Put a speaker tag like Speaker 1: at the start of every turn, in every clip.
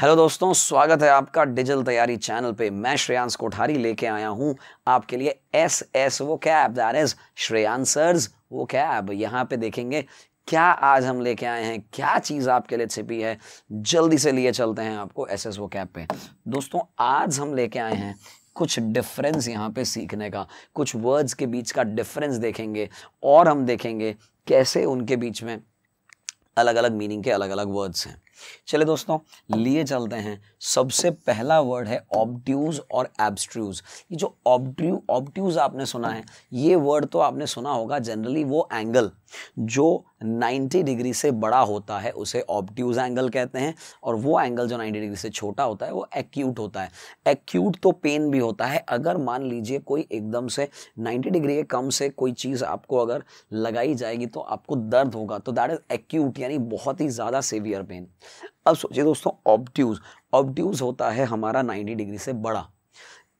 Speaker 1: hello दोस्तों स्वागत है आपका डिजिटल तैयारी चैनल पे मैं श्रेयांश कोठारी लेके आया हूँ आपके लिए एस एस वो कैब दैट इज श्रेयांसर्स वो कैब यहाँ पे देखेंगे क्या आज हम लेके आए हैं क्या चीज़ आपके लिए छिपी है जल्दी से लिए चलते हैं आपको एस एस वो कैब पे दोस्तों आज हम लेके आए हैं कुछ डिफरेंस यहाँ पे सीखने का कुछ वर्ड्स के बीच का डिफरेंस देखेंगे और हम देखेंगे कैसे उनके बीच में अलग अलग मीनिंग के अलग अलग वर्ड्स हैं चले दोस्तों लिए चलते हैं सबसे पहला वर्ड है ऑब्ट्यूज और एब्स्ट्रूज ये जो ऑब्ट्यू ऑब्ट्यूज आपने सुना है ये वर्ड तो आपने सुना होगा जनरली वो एंगल जो 90 डिग्री से बड़ा होता है उसे ऑप्ट्यूज एंगल कहते हैं और वो एंगल जो 90 डिग्री से छोटा होता है वो एक्यूट होता है एक्यूट तो पेन भी होता है अगर मान लीजिए कोई एकदम से 90 डिग्री के कम से कोई चीज़ आपको अगर लगाई जाएगी तो आपको दर्द होगा तो दैट इज़ एक्यूट यानी बहुत ही ज़्यादा सीवियर पेन अब सोचिए दोस्तों ऑप्ट्यूज ऑप्ट्यूज होता है हमारा नाइन्टी डिग्री से बड़ा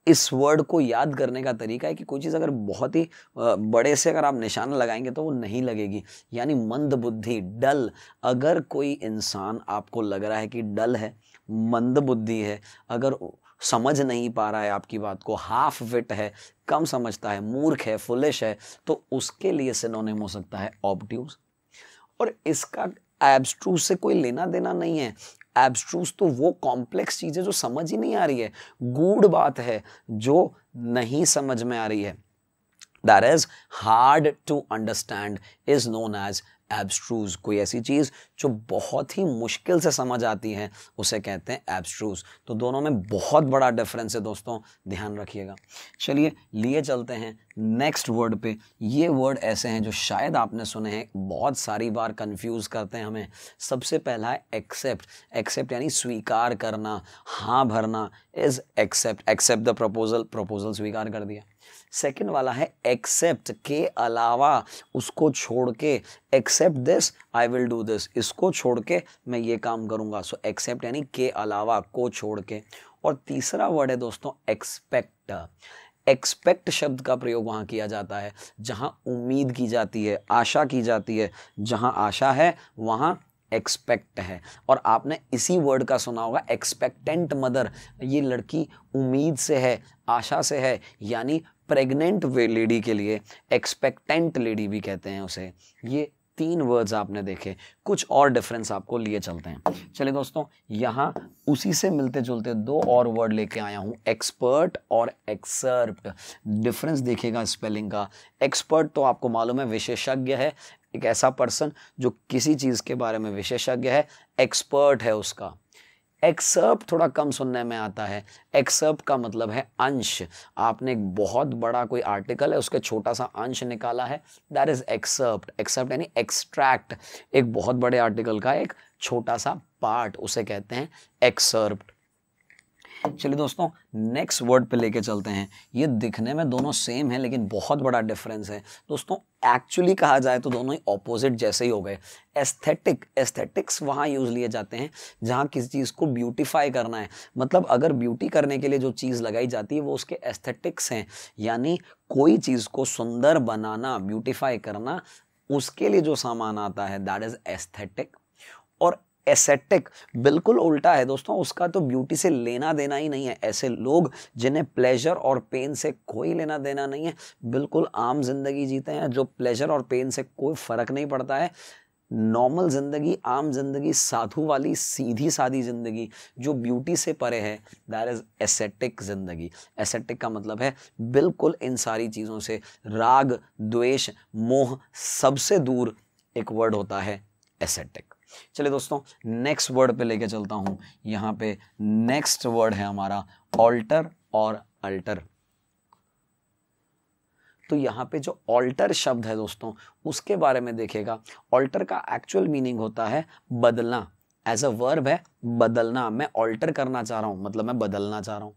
Speaker 1: इस वर्ड को याद करने का तरीका है कि कोई चीज़ अगर बहुत ही बड़े से अगर आप निशाना लगाएंगे तो वो नहीं लगेगी यानी मंद बुद्धि डल अगर कोई इंसान आपको लग रहा है कि डल है मंद बुद्धि है अगर समझ नहीं पा रहा है आपकी बात को हाफ विट है कम समझता है मूर्ख है फुलिश है तो उसके लिए सिनोनिम हो सकता है ऑप्ट्यूज और इसका एब्स्ट्रूज से कोई लेना देना नहीं है एब्स्ट्रूस तो वो कॉम्प्लेक्स चीज़ें जो समझ ही नहीं आ रही है गूढ़ बात है जो नहीं समझ में आ रही है that is hard to understand is known as abstruse कोई ऐसी चीज़ जो बहुत ही मुश्किल से समझ आती है उसे कहते हैं एब्स्ट्रूज तो दोनों में बहुत बड़ा डिफरेंस है दोस्तों ध्यान रखिएगा चलिए लिए चलते हैं नेक्स्ट वर्ड पे ये वर्ड ऐसे हैं जो शायद आपने सुने हैं बहुत सारी बार कंफ्यूज करते हैं हमें सबसे पहला है एक्सेप्ट एक्सेप्ट यानी स्वीकार करना हाँ भरना is accept accept the proposal proposal स्वीकार कर दिया सेकेंड वाला है एक्सेप्ट के अलावा उसको छोड़ के except this I will do this इसको छोड़ के मैं ये काम करूँगा सो एक्सेप्ट यानी के अलावा को छोड़ के और तीसरा वर्ड है दोस्तों एक्सपेक्ट एक्सपेक्ट शब्द का प्रयोग वहाँ किया जाता है जहाँ उम्मीद की जाती है आशा की जाती है जहाँ आशा है वहाँ एक्सपेक्ट है और आपने इसी वर्ड का सुना होगा एक्सपेक्टेंट मदर ये लड़की उम्मीद से है आशा से है यानी प्रेग्नेंट लेडी के लिए एक्सपेक्टेंट लेडी भी कहते हैं उसे ये तीन वर्ड्स आपने देखे कुछ और डिफरेंस आपको लिए चलते हैं चलिए दोस्तों यहाँ उसी से मिलते जुलते दो और वर्ड लेके आया हूँ एक्सपर्ट और एक्सर्प्ट डिफरेंस देखिएगा स्पेलिंग का एक्सपर्ट तो आपको मालूम है विशेषज्ञ है एक ऐसा पर्सन जो किसी चीज़ के बारे में विशेषज्ञ है एक्सपर्ट है उसका एक्सर्प थोड़ा कम सुनने में आता है एक्सर्प का मतलब है अंश आपने एक बहुत बड़ा कोई आर्टिकल है उसके छोटा सा अंश निकाला है दैट इज एक्सर्प्ट एक्सर्प्ट यानी एक्सट्रैक्ट एक बहुत बड़े आर्टिकल का एक छोटा सा पार्ट उसे कहते हैं एक्सर्प्ट चलिए दोस्तों नेक्स्ट वर्ड पे लेके चलते हैं ये दिखने में दोनों सेम है लेकिन बहुत बड़ा डिफरेंस है दोस्तों एक्चुअली कहा जाए तो दोनों ही ऑपोजिट जैसे ही हो गए एस्थेटिक एस्थेटिक्स वहाँ यूज़ लिए जाते हैं जहाँ किसी चीज़ को ब्यूटीफाई करना है मतलब अगर ब्यूटी करने के लिए जो चीज़ लगाई जाती है वो उसके एस्थेटिक्स हैं यानी कोई चीज़ को सुंदर बनाना ब्यूटीफाई करना उसके लिए जो सामान आता है दैट इज़ एस्थेटिक और एसेटिक बिल्कुल उल्टा है दोस्तों उसका तो ब्यूटी से लेना देना ही नहीं है ऐसे लोग जिन्हें प्लेजर और पेन से कोई लेना देना नहीं है बिल्कुल आम जिंदगी जीते हैं जो प्लेजर और पेन से कोई फ़र्क नहीं पड़ता है नॉर्मल ज़िंदगी आम ज़िंदगी साधु वाली सीधी साधी ज़िंदगी जो ब्यूटी से परे है दैट इज़ एसेटिक ज़िंदगी एसेटिक का मतलब है बिल्कुल इन सारी चीज़ों से राग द्वेष मोह सबसे दूर एक वर्ड होता है एसेटिक चलिए दोस्तों नेक्स्ट वर्ड पे लेके चलता हूँ यहाँ पे नेक्स्ट वर्ड है हमारा ऑल्टर और अल्टर तो यहाँ पे जो ऑल्टर शब्द है दोस्तों उसके बारे में देखेगा ऑल्टर का एक्चुअल मीनिंग होता है बदलना एज अ वर्ब है बदलना मैं ऑल्टर करना चाह रहा हूँ मतलब मैं बदलना चाह रहा हूँ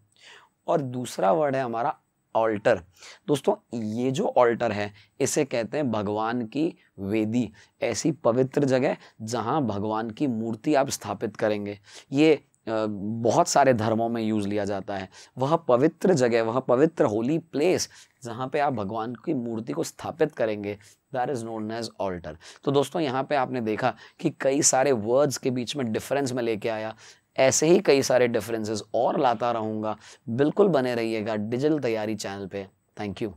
Speaker 1: और दूसरा वर्ड है हमारा ऑल्टर दोस्तों ये जो ऑल्टर है इसे कहते हैं भगवान की वेदी ऐसी पवित्र जगह जहाँ भगवान की मूर्ति आप स्थापित करेंगे ये बहुत सारे धर्मों में यूज़ लिया जाता है वह पवित्र जगह वह पवित्र होली प्लेस जहाँ पे आप भगवान की मूर्ति को स्थापित करेंगे that is known as altar तो दोस्तों यहाँ पे आपने देखा कि कई सारे वर्ड्स के बीच में डिफरेंस में लेके आया ऐसे ही कई सारे डिफरेंसेस और लाता रहूँगा बिल्कुल बने रहिएगा डिजिटल तैयारी चैनल पे थैंक यू